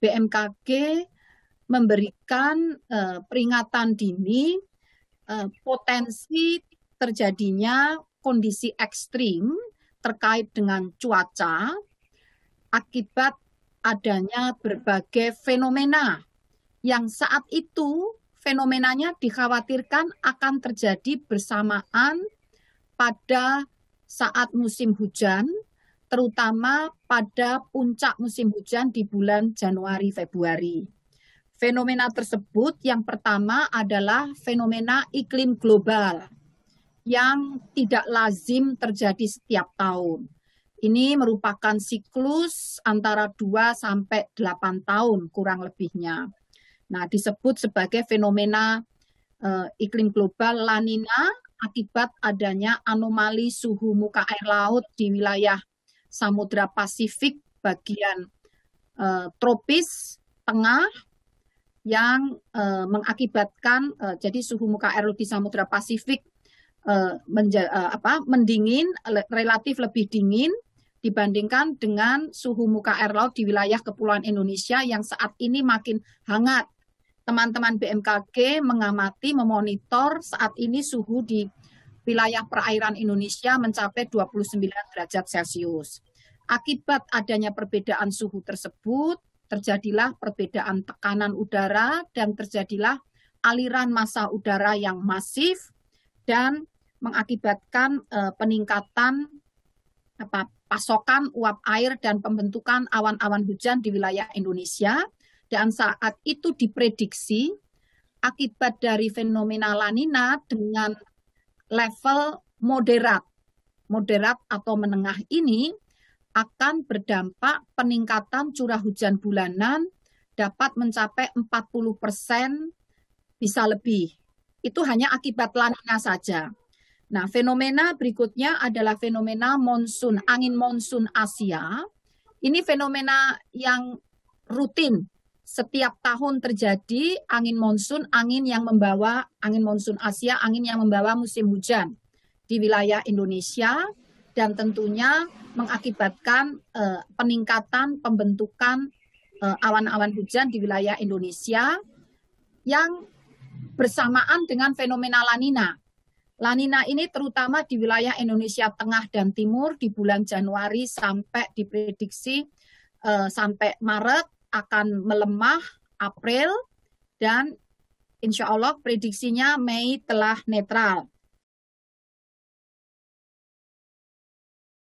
BMKG memberikan uh, peringatan dini uh, potensi terjadinya kondisi ekstrim terkait dengan cuaca akibat adanya berbagai fenomena yang saat itu fenomenanya dikhawatirkan akan terjadi bersamaan pada saat musim hujan terutama pada puncak musim hujan di bulan Januari Februari. Fenomena tersebut yang pertama adalah fenomena iklim global yang tidak lazim terjadi setiap tahun. Ini merupakan siklus antara 2 sampai 8 tahun kurang lebihnya. Nah, disebut sebagai fenomena eh, iklim global La Nina akibat adanya anomali suhu muka air laut di wilayah Samudra Pasifik bagian uh, tropis tengah yang uh, mengakibatkan uh, jadi suhu muka air di Samudra Pasifik uh, menja, apa, mendingin relatif lebih dingin dibandingkan dengan suhu muka air laut di wilayah kepulauan Indonesia yang saat ini makin hangat. Teman-teman BMKG mengamati, memonitor saat ini suhu di wilayah perairan Indonesia mencapai 29 derajat Celcius. Akibat adanya perbedaan suhu tersebut, terjadilah perbedaan tekanan udara dan terjadilah aliran massa udara yang masif dan mengakibatkan eh, peningkatan apa pasokan uap air dan pembentukan awan-awan hujan di wilayah Indonesia dan saat itu diprediksi akibat dari fenomena lanina dengan level moderat. Moderat atau menengah ini akan berdampak peningkatan curah hujan bulanan dapat mencapai 40 persen bisa lebih. Itu hanya akibat lanina saja. Nah, fenomena berikutnya adalah fenomena monsun, angin monsun Asia. Ini fenomena yang rutin setiap tahun terjadi angin monsun, angin yang membawa angin monsun Asia, angin yang membawa musim hujan di wilayah Indonesia dan tentunya mengakibatkan eh, peningkatan pembentukan eh, awan-awan eh, hujan di wilayah Indonesia yang bersamaan dengan fenomena lanina. Lanina ini terutama di wilayah Indonesia Tengah dan Timur di bulan Januari sampai diprediksi eh, sampai Maret akan melemah April dan insya Allah prediksinya Mei telah netral.